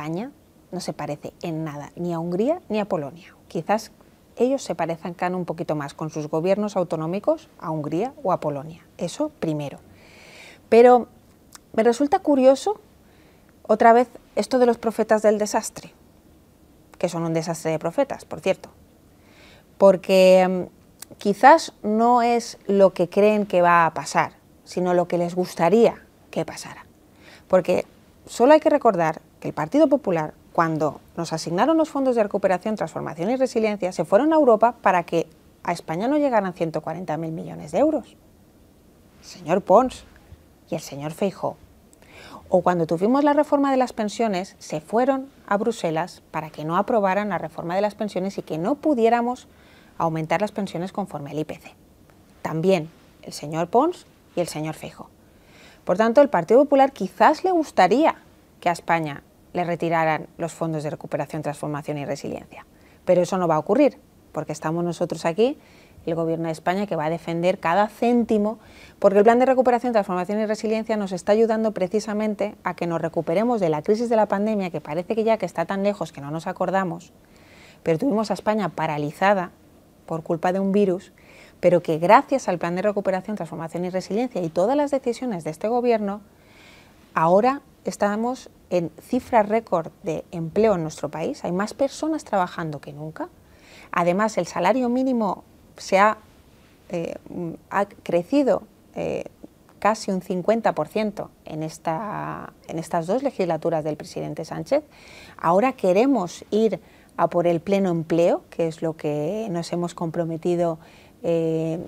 España no se parece en nada ni a Hungría ni a Polonia. Quizás ellos se parezcan un poquito más con sus gobiernos autonómicos a Hungría o a Polonia. Eso primero. Pero me resulta curioso, otra vez, esto de los profetas del desastre, que son un desastre de profetas, por cierto, porque em, quizás no es lo que creen que va a pasar, sino lo que les gustaría que pasara. Porque solo hay que recordar que el Partido Popular, cuando nos asignaron los fondos de recuperación, transformación y resiliencia, se fueron a Europa para que a España no llegaran 140.000 millones de euros. El señor Pons y el señor Feijo. O cuando tuvimos la reforma de las pensiones, se fueron a Bruselas para que no aprobaran la reforma de las pensiones y que no pudiéramos aumentar las pensiones conforme al IPC. También el señor Pons y el señor Feijo. Por tanto, el Partido Popular quizás le gustaría que a España le retiraran los fondos de recuperación, transformación y resiliencia. Pero eso no va a ocurrir, porque estamos nosotros aquí, el Gobierno de España, que va a defender cada céntimo, porque el Plan de Recuperación, Transformación y Resiliencia nos está ayudando precisamente a que nos recuperemos de la crisis de la pandemia, que parece que ya que está tan lejos que no nos acordamos, pero tuvimos a España paralizada por culpa de un virus, pero que gracias al Plan de Recuperación, Transformación y Resiliencia y todas las decisiones de este Gobierno, ahora estamos en cifra récord de empleo en nuestro país, hay más personas trabajando que nunca. Además, el salario mínimo se ha, eh, crecido eh, casi un 50% en, esta, en estas dos legislaturas del presidente Sánchez. Ahora queremos ir a por el pleno empleo, que es lo que nos hemos comprometido eh,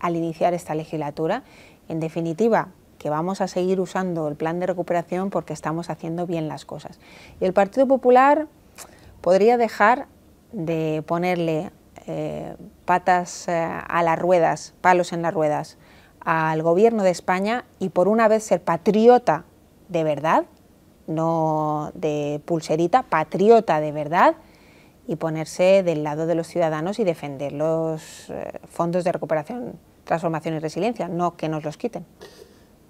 al iniciar esta legislatura. En definitiva, que vamos a seguir usando el plan de recuperación porque estamos haciendo bien las cosas. Y el Partido Popular podría dejar de ponerle eh, patas eh, a las ruedas, palos en las ruedas, al gobierno de España y por una vez ser patriota de verdad, no de pulserita, patriota de verdad, y ponerse del lado de los ciudadanos y defender los eh, fondos de recuperación, transformación y resiliencia, no que nos los quiten.